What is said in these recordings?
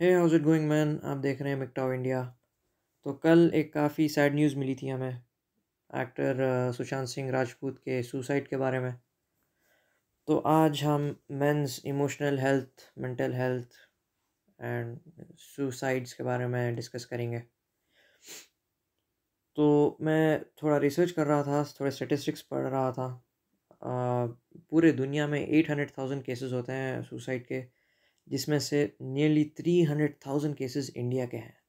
hey how's it going man आप देख रहे हैं मिकटाओ इंडिया तो कल एक काफ़ी सैड न्यूज़ मिली थी हमें एक्टर uh, सुशांत सिंह राजपूत के सुसाइड के बारे में तो आज हम men's emotional health mental health and suicides के बारे में डिस्कस करेंगे तो मैं थोड़ा रिसर्च कर रहा था थोड़े स्टेटिस्टिक्स पढ़ रहा था आ, uh, पूरे दुनिया में एट हंड्रेड थाउजेंड केसेस होते हैं सुसाइड के जिसमें से nearly three hundred thousand cases India के हैं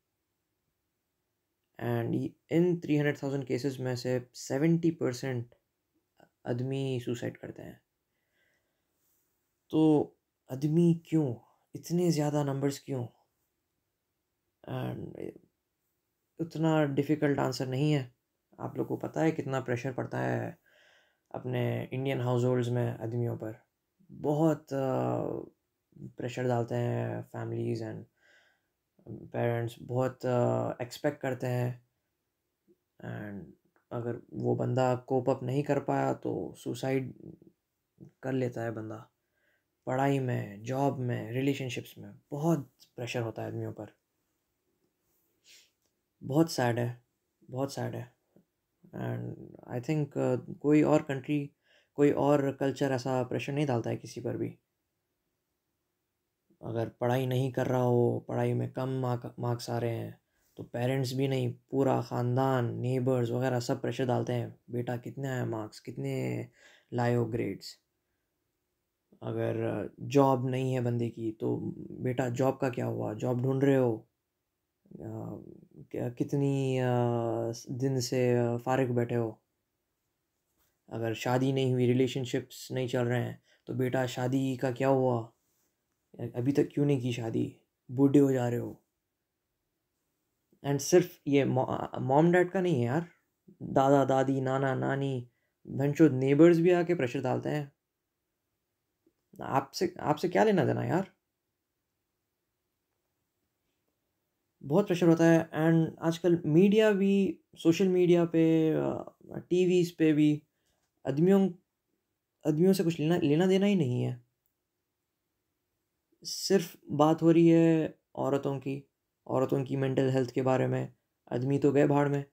एंड इन थ्री हंड्रेड थाउजेंड केसेस में से सेवेंटी परसेंट आदमी सुसाइड करते हैं तो आदमी क्यों इतने ज़्यादा नंबर्स क्यों एंड उतना डिफ़िकल्ट आंसर नहीं है आप लोग को पता है कितना प्रेशर पड़ता है अपने इंडियन हाउस होल्ड्स में आदमियों पर बहुत प्रेशर डालते हैं फैमिलीज़ एंड पेरेंट्स बहुत एक्सपेक्ट करते हैं एंड अगर वो बंदा कोप अप नहीं कर पाया तो सुसाइड कर लेता है बंदा पढ़ाई में जॉब में रिलेशनशिप्स में बहुत प्रेशर होता है आदमियों पर बहुत सैड है बहुत सैड है एंड आई थिंक कोई और कंट्री कोई और कल्चर ऐसा प्रेशर नहीं डालता है किसी पर भी अगर पढ़ाई नहीं कर रहा हो पढ़ाई में कम मार्क्स आ रहे हैं तो पेरेंट्स भी नहीं पूरा ख़ानदान नेबर्स वगैरह सब प्रेशर डालते हैं बेटा कितने आए मार्क्स कितने लाए हो ग्रेड्स अगर जॉब नहीं है बंदे की तो बेटा जॉब का क्या हुआ जॉब ढूंढ रहे हो कितनी दिन से फारग बैठे हो अगर शादी नहीं हुई रिलेशनशिप्स नहीं चल रहे हैं तो बेटा शादी का क्या हुआ अभी तक क्यों नहीं की शादी बूढ़े हो जा रहे हो एंड सिर्फ ये मॉम डैड का नहीं है यार दादा दादी नाना नानी भनशो नेबर्स भी आके प्रेशर डालते हैं आपसे आपसे क्या लेना देना यार बहुत प्रेशर होता है एंड आजकल मीडिया भी सोशल मीडिया पे टीवीज़ पे भी आदमियों आदमियों से कुछ लेना लेना देना ही नहीं है सिर्फ बात हो रही है औरतों की औरतों की मेंटल हेल्थ के बारे में आदमी तो गए भाड़ में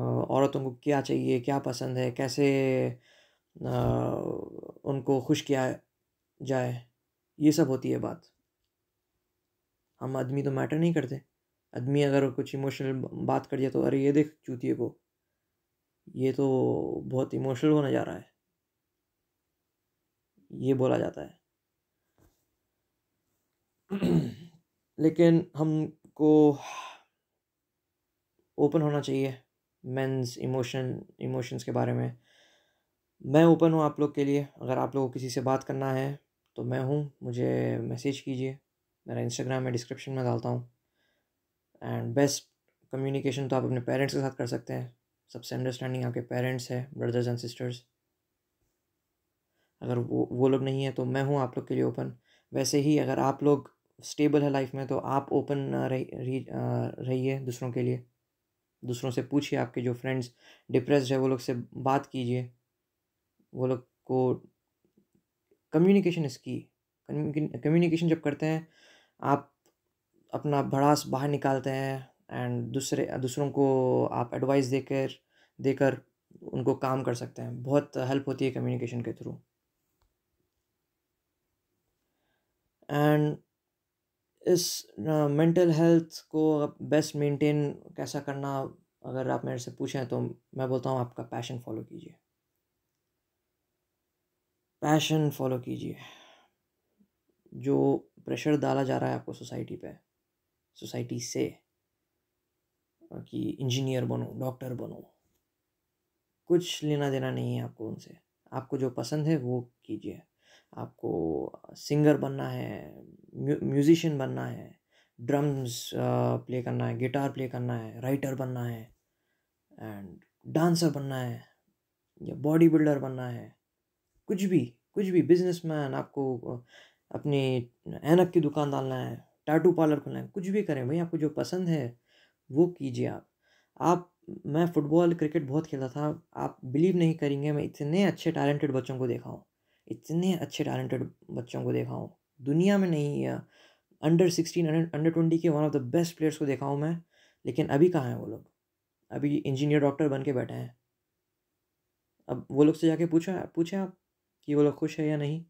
औरतों को क्या चाहिए क्या पसंद है कैसे उनको खुश किया जाए ये सब होती है बात हम आदमी तो मैटर नहीं करते आदमी अगर कुछ इमोशनल बात कर जाए तो अरे ये देख चूतिए को ये तो बहुत इमोशनल होने जा रहा है ये बोला जाता है लेकिन हमको ओपन होना चाहिए मेंस इमोशन इमोशंस के बारे में मैं ओपन हूँ आप लोग के लिए अगर आप लोगों को किसी से बात करना है तो मैं हूँ मुझे मैसेज कीजिए मेरा इंस्टाग्राम में डिस्क्रिप्शन में डालता हूँ एंड बेस्ट कम्युनिकेशन तो आप अपने पेरेंट्स के साथ कर सकते हैं सबसे अंडरस्टैंडिंग आपके पेरेंट्स है ब्रदर्स एंड सिस्टर्स अगर वो वो लोग नहीं है तो मैं हूँ आप लोग के लिए ओपन वैसे ही अगर आप लोग स्टेबल है लाइफ में तो आप ओपन रहिए रहिए दूसरों के लिए दूसरों से पूछिए आपके जो फ्रेंड्स डिप्रेस है वो लोग से बात कीजिए वो लोग को कम्युनिकेशन इसकी कम्युनिकेशन जब करते हैं आप अपना भड़ास बाहर निकालते हैं एंड दूसरे दूसरों को आप एडवाइस देकर देकर उनको काम कर सकते हैं बहुत हेल्प होती है कम्युनिकेशन के थ्रू एंड इस मेंटल हेल्थ को बेस्ट मेंटेन कैसा करना अगर आप मेरे से पूछें तो मैं बोलता हूँ आपका पैशन फॉलो कीजिए पैशन फॉलो कीजिए जो प्रेशर डाला जा रहा है आपको सोसाइटी पे सोसाइटी से कि इंजीनियर बनो डॉक्टर बनो कुछ लेना देना नहीं है आपको उनसे आपको जो पसंद है वो कीजिए आपको सिंगर बनना है म्यूज़िशन बनना है ड्रम्स प्ले करना है गिटार प्ले करना है राइटर बनना है एंड डांसर बनना है या बॉडी बिल्डर बनना है कुछ भी कुछ भी बिजनेसमैन आपको अपनी ऐनक की दुकान डालना है टाटू पार्लर खोलना है कुछ भी करें भाई आपको जो पसंद है वो कीजिए आप आप मैं फ़ुटबॉल क्रिकेट बहुत खेलता था आप बिलीव नहीं करेंगे मैं इतने अच्छे टैलेंटेड बच्चों को देखा हूँ इतने अच्छे टैलेंटेड बच्चों को देखा हूँ दुनिया में नहीं है अंडर सिक्सटीन अंडर ट्वेंटी के one of the best players को देखा हूँ मैं लेकिन अभी कहाँ हैं वो लोग अभी इंजीनियर डॉक्टर बन के बैठे हैं अब वो लोग से जाके पूछा पूछे आप कि वो लोग खुश है या नहीं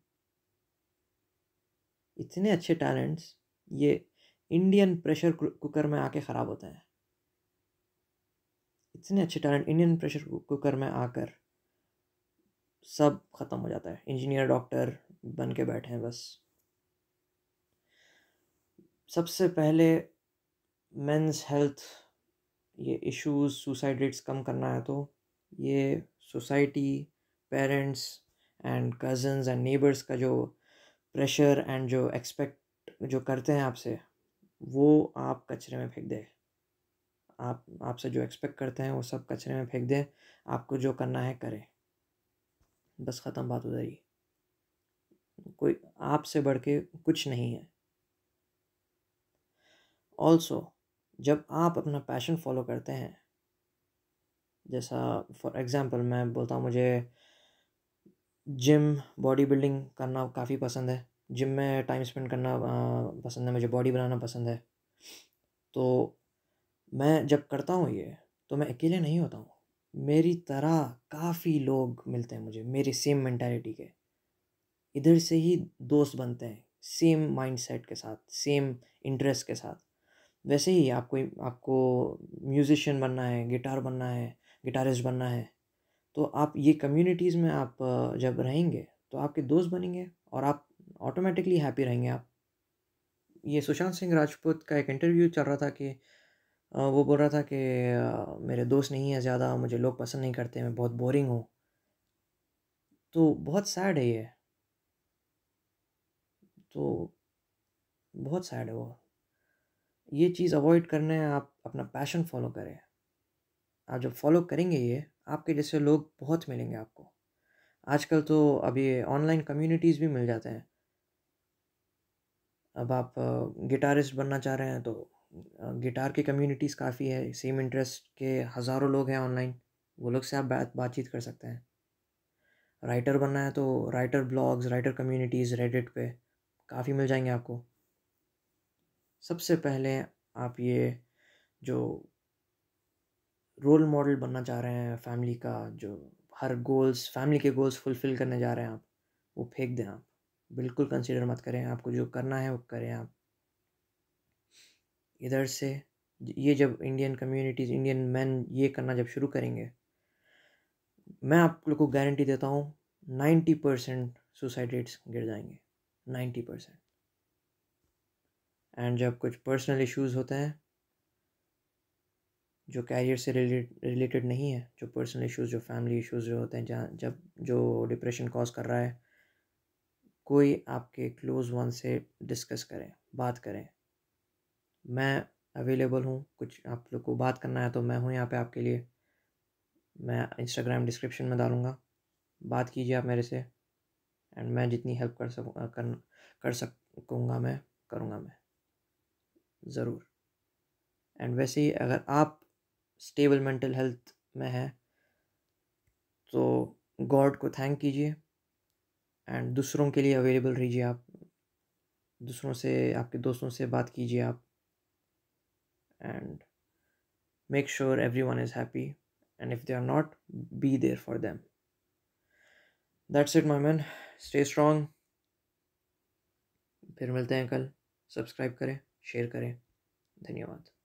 इतने अच्छे टैलेंट्स ये इंडियन प्रेशर कुकर में आके ख़राब होते हैं इतने अच्छे टैलेंट इंडियन प्रेशर कुकर में आकर सब ख़त्म हो जाता है इंजीनियर डॉक्टर बन के बैठे हैं बस सबसे पहले मेंस हेल्थ ये इश्यूज सुसाइड रेट्स कम करना है तो ये society parents and cousins and neighbours का जो प्रेशर एंड जो एक्सपेक्ट जो करते हैं आपसे वो आप कचरे में फेंक दें आप आपसे जो एक्सपेक्ट करते हैं वो सब कचरे में फेंक दें आपको जो करना है करें बस ख़त्म बात हो जाएगी कोई आपसे बढ़ के कुछ नहीं है ऑल्सो जब आप अपना पैशन फॉलो करते हैं जैसा फॉर एग्ज़ाम्पल मैं बोलता हूँ मुझे जिम बॉडी बिल्डिंग करना काफ़ी पसंद है जिम में टाइम स्पेंड करना पसंद है मुझे बॉडी बनाना पसंद है तो मैं जब करता हूँ ये तो मैं अकेले नहीं होता हूँ मेरी तरह काफ़ी लोग मिलते हैं मुझे मेरे सेम मैंटेलिटी के इधर से ही दोस्त बनते हैं सेम माइंडसेट के साथ सेम इंटरेस्ट के साथ वैसे ही आपको आपको म्यूजिशियन बनना है गिटार बनना है गिटारिस्ट बनना है तो आप ये कम्युनिटीज़ में आप जब रहेंगे तो आपके दोस्त बनेंगे और आप ऑटोमेटिकली हैप्पी रहेंगे आप ये सुशांत सिंह राजपूत का एक इंटरव्यू चल रहा था कि वो बोल रहा था कि मेरे दोस्त नहीं है ज़्यादा मुझे लोग पसंद नहीं करते मैं बहुत बोरिंग हूँ तो बहुत सैड है ये तो बहुत सैड है वो ये चीज़ अवॉइड करने आप अपना पैशन फॉलो करें आप जब फॉलो करेंगे ये आपके जैसे लोग बहुत मिलेंगे आपको आजकल तो अब ये ऑनलाइन कम्युनिटीज़ भी मिल जाते हैं अब आप गिटारिस्ट बनना चाह रहे हैं तो गिटार की कम्युनिटीज़ काफ़ी है सेम इंटरेस्ट के हज़ारों लोग हैं ऑनलाइन वो लोग से आप बात बातचीत कर सकते हैं राइटर बनना है तो writer blogs writer communities Reddit पे काफ़ी मिल जाएंगे आपको सबसे पहले आप ये जो रोल मॉडल बनना चाह रहे हैं फैमिली का जो हर गोल्स फैमिली के गोल्स फुलफ़िल करने जा रहे हैं आप वो फेंक दें आप बिल्कुल कंसिडर मत करें आपको जो करना है वो करें आप इधर से ये जब इंडियन कम्युनिटीज़ इंडियन मैन ये करना जब शुरू करेंगे मैं आप लोग को गारंटी देता हूँ नाइन्टी परसेंट सुसाइड रेट्स गिर जाएंगे नाइन्टी परसेंट एंड जब कुछ पर्सनल इश्यूज होते हैं जो कैरियर से रिलेटेड नहीं है जो पर्सनल इश्यूज जो फैमिली इश्यूज जो होते हैं जहाँ जब जो डिप्रेशन कॉज कर रहा है कोई आपके क्लोज़ वन से डिस्कस करें बात करें मैं अवेलेबल हूँ कुछ आप लोग को बात करना है तो मैं हूँ यहाँ पे आपके लिए मैं इंस्टाग्राम डिस्क्रिप्शन में डालूँगा बात कीजिए आप मेरे से एंड मैं जितनी हेल्प कर सकूँ कर कर सकूँगा मैं करूँगा मैं ज़रूर एंड वैसे ही अगर आप स्टेबल मेंटल हेल्थ में हैं तो गॉड को थैंक कीजिए एंड दूसरों के लिए अवेलेबल रहिए आप दूसरों से आपके दोस्तों से बात कीजिए आप and make sure everyone is happy and if they are not be there for them that's it my man stay strong फिर मिलते हैं कल सब्सक्राइब करें शेयर करें धन्यवाद